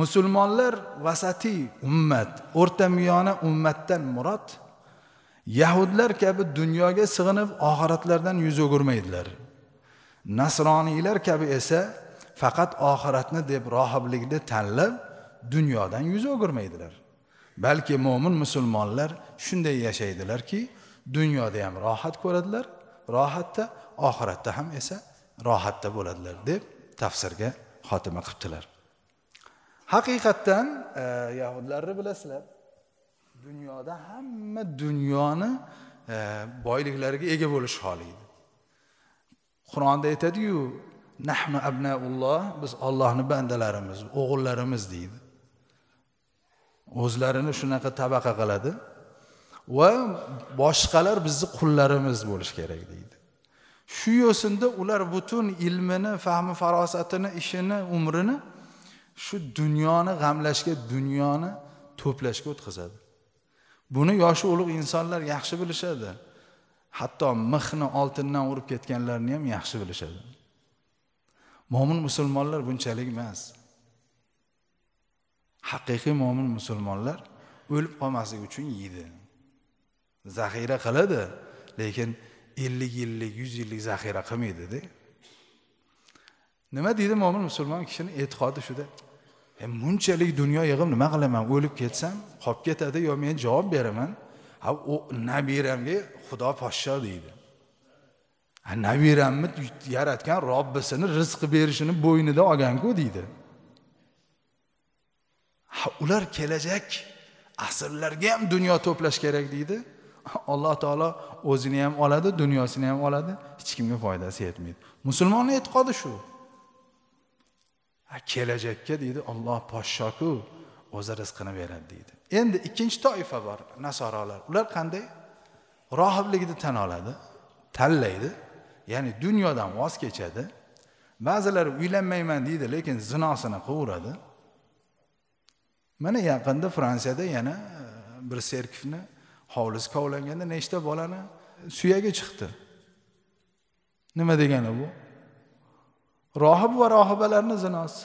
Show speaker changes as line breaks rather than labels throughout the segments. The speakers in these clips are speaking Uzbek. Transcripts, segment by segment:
musulmonlar vasatiy ummat o'rta miyona ummatdan murod yahudlar kabi dunyoga sig'inib oxiratlardan yuz o'girmaydilar nasroniylar kabi esa faqat oxiratni deb rohiblikni tanlab dunyodan yuz o'girmaydilar balki mo'min musulmonlar shunday yashaydilarki dunyoda ham rohat ko'radilar rohatda oxiratda ham esa rohatda bo'ladilar deb tafsirga xotima qilibdilar haqiqatdan e, yahudlarni bilasizlar dunyoda hamma dunyoni e, boyliklariga ega bo'lish holi edi qur'onda aytadiyu nahnu abnaulloh biz ollohni bandalarimiz o'g'illarimiz deydi o'zlarini shunaqa tabaqa qiladi va boshqalar bizni qullarimiz bo'lishi kerak deydi shu yo'sinda ular butun ilmini fahmi farosatini ishini umrini shu dunyoni g'amlashga dunyoni to'plashga o'tkazadi buni yoshi ulug' insonlar yaxshi bilishadi hatto mixni oltindan urib ketganlarni ham yaxshi bilishadi mo'min musulmonlar bunchalik emas haqiqiy mo'min musulmonlar o'lib qolmasligi uchun yeydi zaxira qiladi lekin ellik yillik yuz yillik zaxira qilmaydida nima deydi mo'min musulmon kishini e'tiqodi shuda E, munchalik dunyo yig'ib nima qilaman o'lib ketsam qolib ketadi yo men javob beraman ha u nabiramga xudo poshsho deydi nabiramni yaratgan robbisini rizqi berishini bo'ynida olganku deydi ha ular kelajak asrlarga ham dunyo to'plash kerak deydi alloh taolo o'zini ham oladi dunyosini ham oladi hech kimga foydasi yetmaydi musulmonni e'tiqodi shu kelajakka deydi olloh poshshoku o'zi rizqini beradi deydi endi ikkinchi toifa bor nasorolar ular qanday rohibligini tan oladi tanlaydi ya'ni dunyodan voz kechadi ba'zilari uylanmayman deydi lekin zinosini qilaveradi mana yaqinda fransiyada yana e, bir serkifni hovlisi kovlanganda nechta bolani suyagi chiqdi nima degani bu rohib va rohibalarni zinosi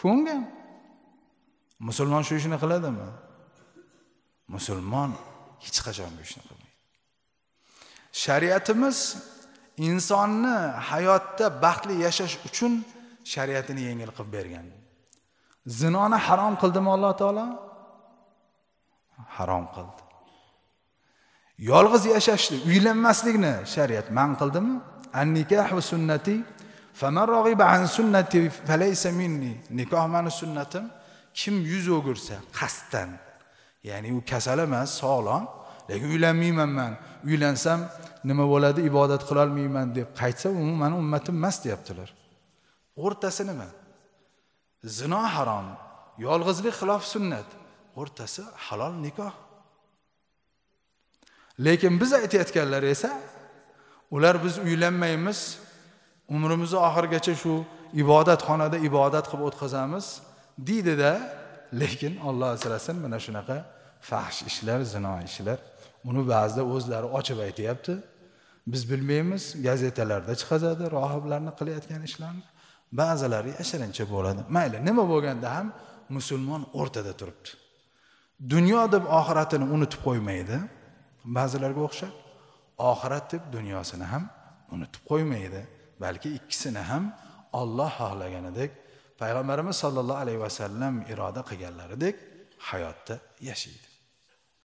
ko'ngan musulmon shu ishni qiladimi musulmon hech qachon bu ishni qilmaydi shariatimiz insonni hayotda baxtli yashash uchun shariatini yengil qilib bergan zinoni harom qildimi alloh taolo harom qildi yolg'iz yashashni uylanmaslikni shariat man qildimi annikahu sunnati an falaysa minni nikoh mani sunnatim kim yuz o'girsa qasddan ya'ni u kasal emas sog'lom lekin uylanmayman man uylansam nima bo'ladi ibodat qilolmayman deb qaytsa u mani ummatim emas deyaptilar o'rtasi nima zino harom yolg'izlik xilof sunnat o'rtasi halol nikoh lekin biz aytayotganlar esa ular biz uylanmaymiz umrimizni oxirigacha shu ibodatxonada ibodat qilib o'tkazamiz deydida lekin olloh asrasin mana shunaqa fahsh ishlar zino ishlar uni ba'zida o'zlari ochib aytyapti biz bilmaymiz gazetalarda chiqazadi rohiblarni qilayotgan ishlarini ba'zilari yashirincha bo'ladi mayli nima bo'lganda ham musulmon o'rtada turibdi dunyo deb oxiratini unutib qo'ymaydi ba'zilarga o'xshab oxirat deb dunyosini ham unutib qo'ymaydi balki ikkisini ham olloh xohlaganidek payg'ambarimiz sollallohu alayhi vasallam iroda qilganlaridek hayotda yashaydi